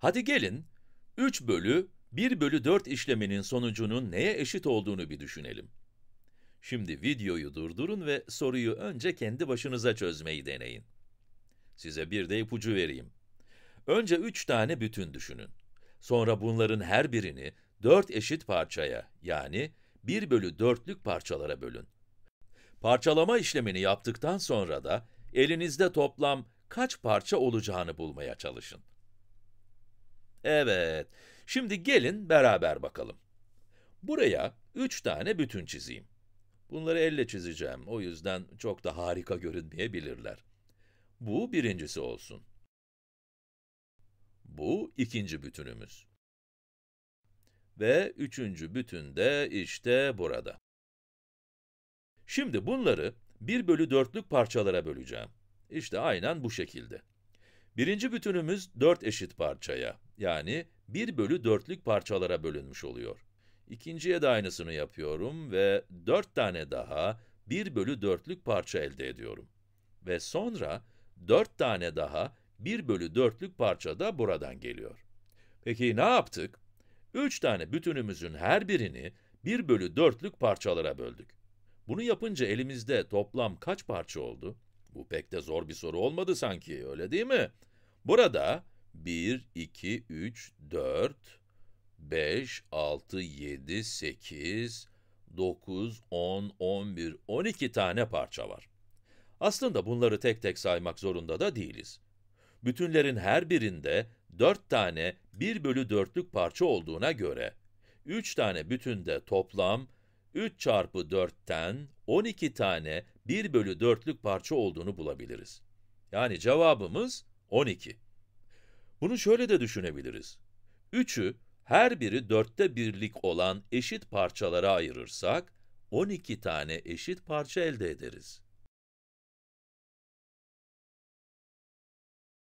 Hadi gelin 3 bölü 1 bölü 4 işleminin sonucunun neye eşit olduğunu bir düşünelim. Şimdi videoyu durdurun ve soruyu önce kendi başınıza çözmeyi deneyin. Size bir de ipucu vereyim. Önce 3 tane bütün düşünün. Sonra bunların her birini 4 eşit parçaya yani 1 bölü 4'lük parçalara bölün. Parçalama işlemini yaptıktan sonra da elinizde toplam kaç parça olacağını bulmaya çalışın. Evet, şimdi gelin beraber bakalım. Buraya üç tane bütün çizeyim. Bunları elle çizeceğim, o yüzden çok da harika görünmeyebilirler. Bu birincisi olsun. Bu ikinci bütünümüz. Ve üçüncü bütün de işte burada. Şimdi bunları 1 bölü 4'lük parçalara böleceğim. İşte aynen bu şekilde. Birinci bütünümüz 4 eşit parçaya, yani 1 bölü 4'lük parçalara bölünmüş oluyor. İkinciye de aynısını yapıyorum ve 4 tane daha 1 bölü 4'lük parça elde ediyorum. Ve sonra 4 tane daha 1 bölü 4'lük parça da buradan geliyor. Peki ne yaptık? 3 tane bütünümüzün her birini 1 bölü 4'lük parçalara böldük. Bunu yapınca elimizde toplam kaç parça oldu? Bu pek de zor bir soru olmadı sanki, öyle değil mi? Burada 1, 2, 3, 4, 5, 6, 7, 8, 9, 10, 11, 12 tane parça var. Aslında bunları tek tek saymak zorunda da değiliz. Bütünlerin her birinde 4 tane 1 bölü 4'lük parça olduğuna göre, 3 tane bütünde toplam 3 çarpı 4'ten 12 tane 1 bölü 4'lük parça olduğunu bulabiliriz. Yani cevabımız 12. Bunu şöyle de düşünebiliriz. 3'ü her biri dörtte birlik olan eşit parçalara ayırırsak, 12 tane eşit parça elde ederiz.